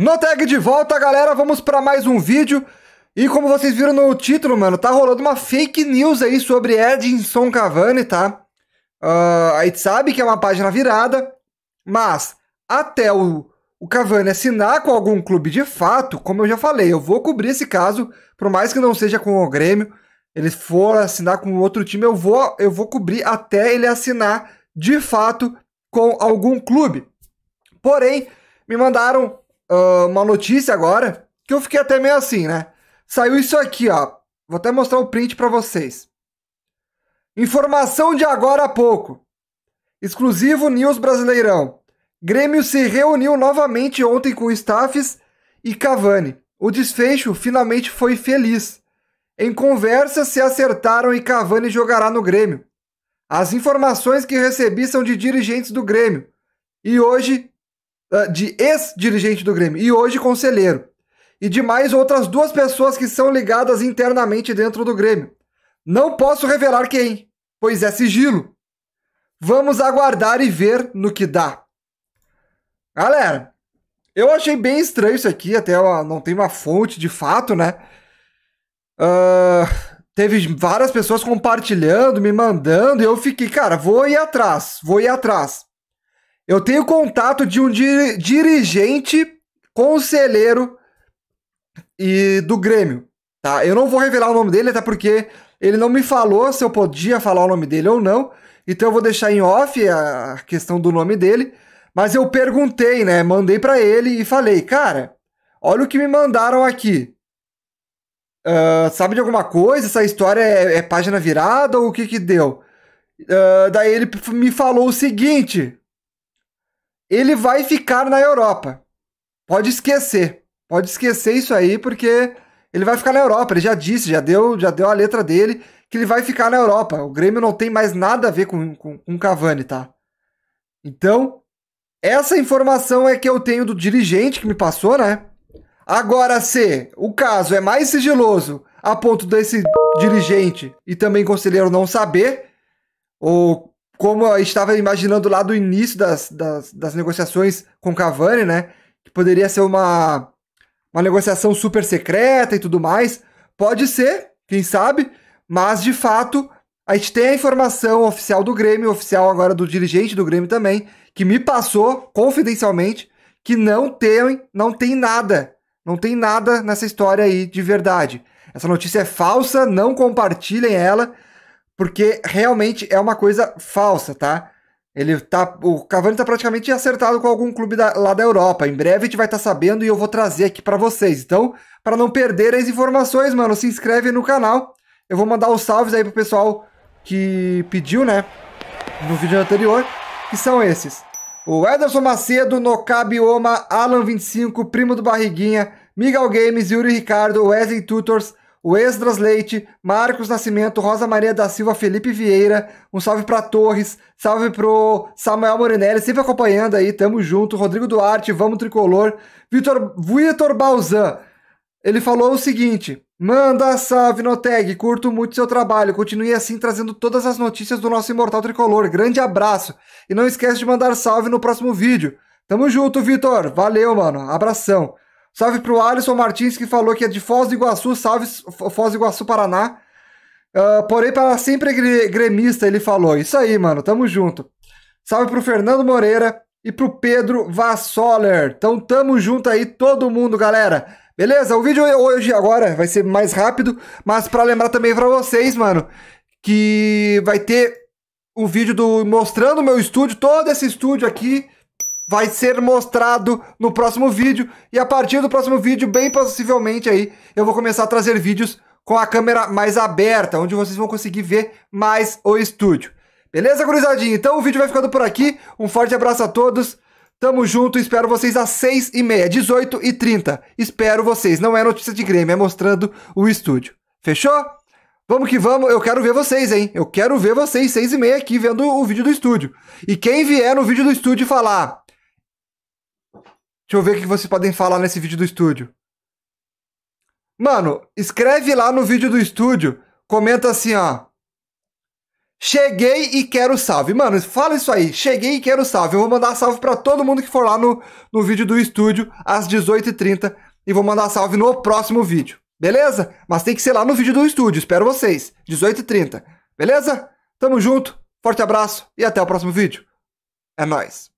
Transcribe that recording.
No tag de volta, galera, vamos para mais um vídeo. E como vocês viram no título, mano, tá rolando uma fake news aí sobre Edinson Cavani, tá? Uh, a gente sabe que é uma página virada, mas até o, o Cavani assinar com algum clube de fato, como eu já falei, eu vou cobrir esse caso, por mais que não seja com o Grêmio, ele for assinar com outro time, eu vou, eu vou cobrir até ele assinar de fato com algum clube. Porém, me mandaram uh, uma notícia agora que eu fiquei até meio assim, né? Saiu isso aqui, ó. Vou até mostrar o print para vocês. Informação de agora a pouco. Exclusivo News Brasileirão. Grêmio se reuniu novamente ontem com Staffes e Cavani. O desfecho finalmente foi feliz. Em conversa se acertaram e Cavani jogará no Grêmio. As informações que recebi são de dirigentes do Grêmio. E hoje ah, de ex-dirigente do Grêmio e hoje conselheiro, e de mais outras duas pessoas que são ligadas internamente dentro do Grêmio. Não posso revelar quem, pois é sigilo. Vamos aguardar e ver no que dá. Galera, eu achei bem estranho isso aqui, até não tem uma fonte de fato, né? Uh, teve várias pessoas compartilhando, me mandando, e eu fiquei, cara, vou ir atrás, vou ir atrás. Eu tenho contato de um dir dirigente conselheiro e do Grêmio, tá? Eu não vou revelar o nome dele, até porque ele não me falou se eu podia falar o nome dele ou não. Então eu vou deixar em off a questão do nome dele, mas eu perguntei, né? Mandei para ele e falei, cara, olha o que me mandaram aqui. Uh, sabe de alguma coisa? Essa história é, é página virada ou o que que deu? Uh, daí ele me falou o seguinte: ele vai ficar na Europa. Pode esquecer. Pode esquecer isso aí, porque ele vai ficar na Europa. Ele já disse, já deu, já deu a letra dele que ele vai ficar na Europa. O Grêmio não tem mais nada a ver com, com, com Cavani, tá? Então, essa informação é que eu tenho do dirigente que me passou, né? Agora, se o caso é mais sigiloso a ponto desse dirigente e também conselheiro não saber, ou como eu estava imaginando lá do início das, das, das negociações com Cavani, né? Que poderia ser uma, uma negociação super secreta e tudo mais. Pode ser, quem sabe, mas de fato a gente tem a informação oficial do Grêmio, oficial agora do dirigente do Grêmio também, que me passou confidencialmente que não tem, não tem nada, não tem nada nessa história aí de verdade. Essa notícia é falsa, não compartilhem ela porque realmente é uma coisa falsa, tá? Ele tá, o Cavani tá praticamente acertado com algum clube da, lá da Europa. Em breve a gente vai estar tá sabendo e eu vou trazer aqui para vocês. Então, para não perder as informações, mano, se inscreve no canal. Eu vou mandar os salves aí pro pessoal que pediu, né, no vídeo anterior, que são esses. O Ederson Macedo, Nocabioma, Alan25, Primo do Barriguinha, Miguel Games, Yuri Ricardo, Wesley Tutors, o Esdras Leite, Marcos Nascimento, Rosa Maria da Silva, Felipe Vieira, um salve para Torres, salve pro Samuel Morinelli, sempre acompanhando aí, tamo junto, Rodrigo Duarte, vamos tricolor, Vitor, Vitor Balzan, ele falou o seguinte, manda salve Noteg, curto muito seu trabalho, continue assim trazendo todas as notícias do nosso imortal tricolor, grande abraço, e não esquece de mandar salve no próximo vídeo, tamo junto Vitor, valeu mano, abração. Salve pro Alisson Martins, que falou que é de Foz do Iguaçu, salve Foz do Iguaçu, Paraná. Uh, porém, para sempre é gremista, ele falou. Isso aí, mano, tamo junto. Salve pro Fernando Moreira e pro Pedro Vassoller. Então, tamo junto aí, todo mundo, galera. Beleza? O vídeo hoje, agora, vai ser mais rápido, mas para lembrar também para vocês, mano, que vai ter o vídeo do mostrando o meu estúdio, todo esse estúdio aqui, vai ser mostrado no próximo vídeo. E a partir do próximo vídeo, bem possivelmente aí, eu vou começar a trazer vídeos com a câmera mais aberta, onde vocês vão conseguir ver mais o estúdio. Beleza, gurizadinha? Então o vídeo vai ficando por aqui. Um forte abraço a todos. Tamo junto, espero vocês às 6h30, 18 e 30 Espero vocês. Não é notícia de Grêmio, é mostrando o estúdio. Fechou? Vamos que vamos, eu quero ver vocês, hein? Eu quero ver vocês 6h30 aqui vendo o vídeo do estúdio. E quem vier no vídeo do estúdio falar Deixa eu ver o que vocês podem falar nesse vídeo do estúdio. Mano, escreve lá no vídeo do estúdio, comenta assim, ó. Cheguei e quero salve. Mano, fala isso aí. Cheguei e quero salve. Eu vou mandar salve para todo mundo que for lá no, no vídeo do estúdio às 18h30 e vou mandar salve no próximo vídeo. Beleza? Mas tem que ser lá no vídeo do estúdio. Espero vocês. 18h30. Beleza? Tamo junto. Forte abraço e até o próximo vídeo. É nóis.